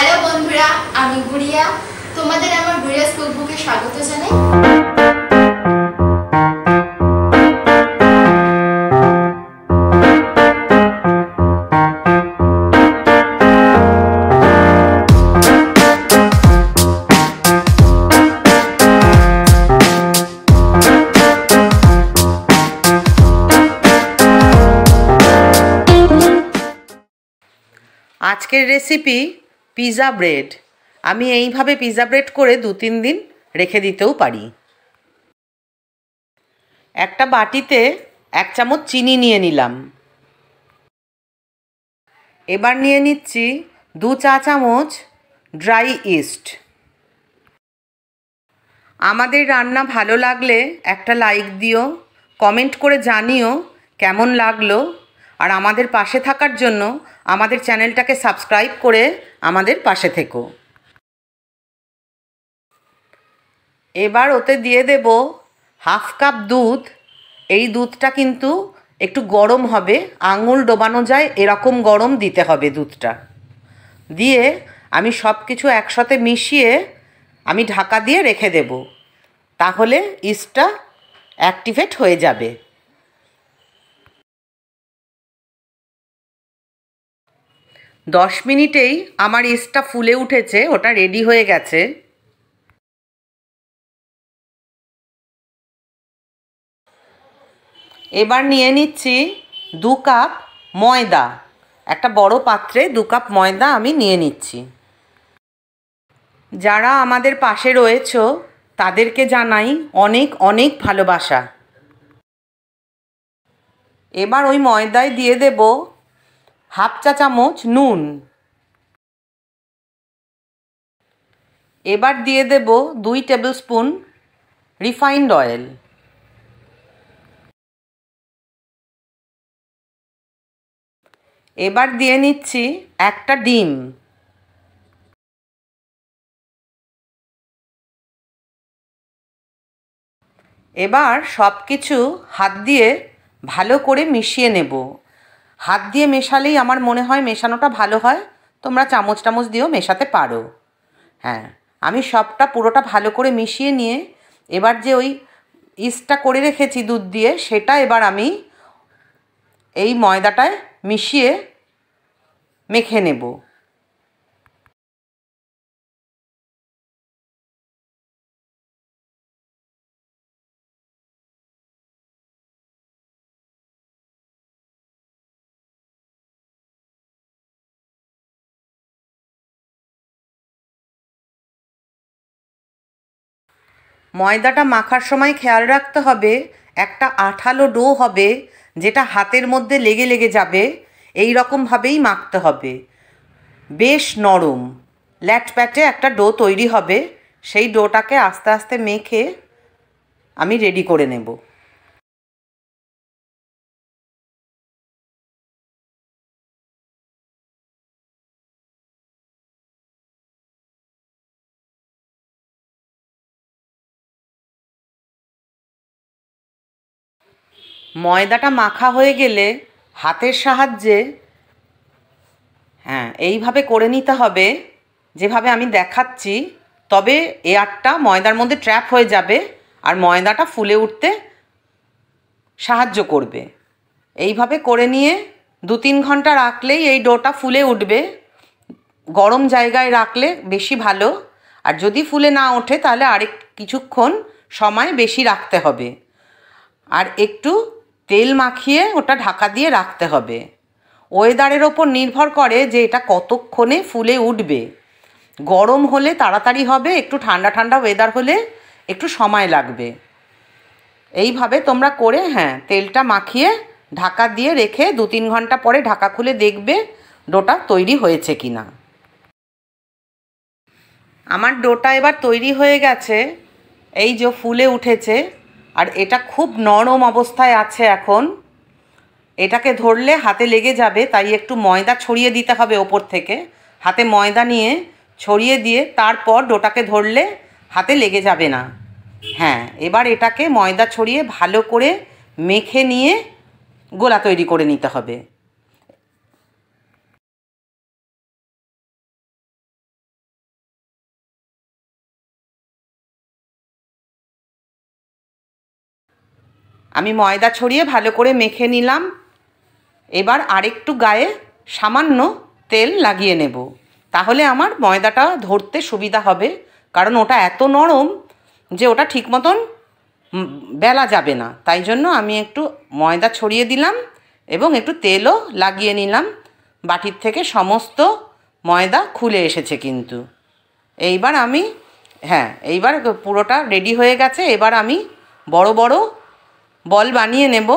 hello বন্ধুরা আমি গুড়িয়া তোমাদের আমার গুড়িয়া স্কুল বুকে স্বাগত জানাই আজকের রেসিপি পিৎজা ব্রেড আমি এইভাবে পিৎজা ব্রেড করে দু তিন দিন রেখে দিতেও পারি একটা বাটিতে এক চামচ চিনি নিয়ে নিলাম এবার নিয়ে নিচ্ছি দু চা চামচ ড্রাই ইস্ট আমাদের রান্না ভালো লাগলে একটা লাইক দিও কমেন্ট করে জানিও কেমন লাগলো আর আমাদের পাশে থাকার জন্য আমাদের চ্যানেলটাকে সাবস্ক্রাইব করে আমাদের পাশে থেকো এবার ওতে দিয়ে দেব হাফ কাপ দুধ এই দুধটা কিন্তু একটু গরম হবে আঙুল ডোবানো যায় এরকম গরম দিতে হবে দুধটা দিয়ে আমি সব কিছু একসাথে মিশিয়ে আমি ঢাকা দিয়ে রেখে দেব তাহলে ইস্টটা অ্যাক্টিভেট হয়ে যাবে দশ মিনিটেই আমার ইস্টটা ফুলে উঠেছে ওটা রেডি হয়ে গেছে এবার নিয়ে নিচ্ছি দু কাপ ময়দা একটা বড় পাত্রে দু কাপ ময়দা আমি নিয়ে নিচ্ছি যারা আমাদের পাশে রয়েছ তাদেরকে জানাই অনেক অনেক ভালোবাসা এবার ওই ময়দায় দিয়ে দেব হাফ চা চামচ নুন এবার দিয়ে দেব দুই টেবিল স্পুন রিফাইন্ড অয়েল এবার দিয়ে নিচ্ছি একটা ডিম এবার সব কিছু হাত দিয়ে ভালো করে মিশিয়ে নেব হাত দিয়ে মেশালেই আমার মনে হয় মেশানোটা ভালো হয় তোমরা চামচ টামচ দিয়েও মেশাতে পারো হ্যাঁ আমি সবটা পুরোটা ভালো করে মিশিয়ে নিয়ে এবার যে ওই ইস্টটা করে রেখেছি দুধ দিয়ে সেটা এবার আমি এই ময়দাটায় মিশিয়ে মেখে নেবো ময়দাটা মাখার সময় খেয়াল রাখতে হবে একটা আঠালো ডো হবে যেটা হাতের মধ্যে লেগে লেগে যাবে এই রকমভাবেই মাখতে হবে বেশ নরম ল্যাট প্যাটে একটা ডো তৈরি হবে সেই ডোটাকে আস্তে আস্তে মেখে আমি রেডি করে নেবো ময়দাটা মাখা হয়ে গেলে হাতের সাহায্যে হ্যাঁ এইভাবে করে নিতে হবে যেভাবে আমি দেখাচ্ছি তবে এয়ারটা ময়দার মধ্যে ট্র্যাপ হয়ে যাবে আর ময়দাটা ফুলে উঠতে সাহায্য করবে এইভাবে করে নিয়ে দু তিন ঘন্টা রাখলেই এই ডোটা ফুলে উঠবে গরম জায়গায় রাখলে বেশি ভালো আর যদি ফুলে না ওঠে তাহলে আরেক কিছুক্ষণ সময় বেশি রাখতে হবে আর একটু তেল মাখিয়ে ওটা ঢাকা দিয়ে রাখতে হবে ওয়েদারের ওপর নির্ভর করে যে এটা কতক্ষণে ফুলে উঠবে গরম হলে তাড়াতাড়ি হবে একটু ঠান্ডা ঠান্ডা ওয়েদার হলে একটু সময় লাগবে এইভাবে তোমরা করে হ্যাঁ তেলটা মাখিয়ে ঢাকা দিয়ে রেখে দু তিন ঘন্টা পরে ঢাকা খুলে দেখবে ডোটা তৈরি হয়েছে কি না আমার ডোটা এবার তৈরি হয়ে গেছে এই যে ফুলে উঠেছে আর এটা খুব নরম অবস্থায় আছে এখন এটাকে ধরলে হাতে লেগে যাবে তাই একটু ময়দা ছড়িয়ে দিতে হবে ওপর থেকে হাতে ময়দা নিয়ে ছড়িয়ে দিয়ে তারপর ডোটাকে ধরলে হাতে লেগে যাবে না হ্যাঁ এবার এটাকে ময়দা ছড়িয়ে ভালো করে মেখে নিয়ে গোলা তৈরি করে নিতে হবে আমি ময়দা ছড়িয়ে ভালো করে মেখে নিলাম এবার আরেকটু গায়ে সামান্য তেল লাগিয়ে নেব তাহলে আমার ময়দাটা ধরতে সুবিধা হবে কারণ ওটা এত নরম যে ওটা ঠিক মতন বেলা যাবে না তাই জন্য আমি একটু ময়দা ছড়িয়ে দিলাম এবং একটু তেলও লাগিয়ে নিলাম বাটির থেকে সমস্ত ময়দা খুলে এসেছে কিন্তু এইবার আমি হ্যাঁ এইবার পুরোটা রেডি হয়ে গেছে এবার আমি বড় বড় বল বানিয়ে নেব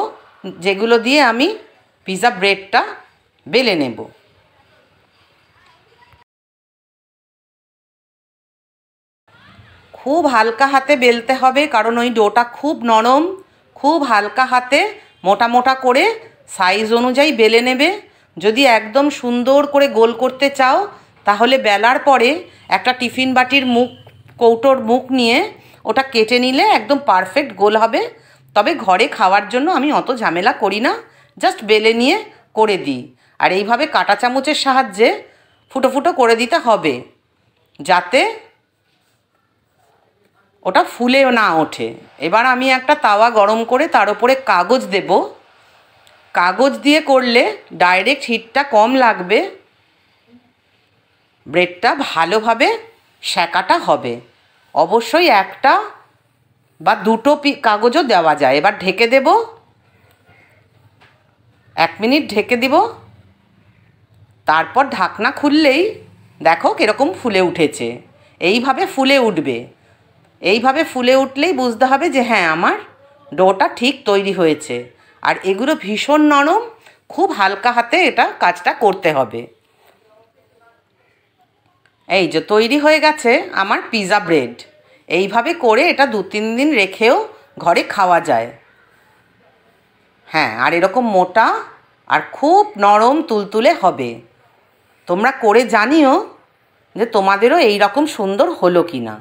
যেগুলো দিয়ে আমি পিৎজা ব্রেডটা বেলে নেব খুব হালকা হাতে বেলতে হবে কারণ ওই ডোটা খুব নরম খুব হালকা হাতে মোটা মোটা করে সাইজ অনুযায়ী বেলে নেবে যদি একদম সুন্দর করে গোল করতে চাও তাহলে বেলার পরে একটা টিফিন বাটির মুখ কৌটোর মুখ নিয়ে ওটা কেটে নিলে একদম পারফেক্ট গোল হবে তবে ঘরে খাওয়ার জন্য আমি অত ঝামেলা করি না জাস্ট বেলে নিয়ে করে দিই আর এইভাবে কাঁটা চামচের সাহায্যে ফুটো ফুটো করে দিতে হবে যাতে ওটা ফুলে না ওঠে এবার আমি একটা তাওয়া গরম করে তার উপরে কাগজ দেব কাগজ দিয়ে করলে ডাইরেক্ট হিটটা কম লাগবে ব্রেডটা ভালোভাবে শ্যাকাটা হবে অবশ্যই একটা বা দুটো পি কাগজও দেওয়া যায় এবার ঢেকে দেব এক মিনিট ঢেকে দিব তারপর ঢাকনা খুললেই দেখো কীরকম ফুলে উঠেছে এইভাবে ফুলে উঠবে এইভাবে ফুলে উঠলেই বুঝতে হবে যে হ্যাঁ আমার ডোটা ঠিক তৈরি হয়েছে আর এগুলো ভীষণ নরম খুব হালকা হাতে এটা কাজটা করতে হবে এই যে তৈরি হয়ে গেছে আমার পিজা ব্রেড এইভাবে করে এটা দু তিন দিন রেখেও ঘরে খাওয়া যায় হ্যাঁ আর এরকম মোটা আর খুব নরম তুলতুলে হবে তোমরা করে জানিও যে তোমাদেরও এই রকম সুন্দর হলো কি না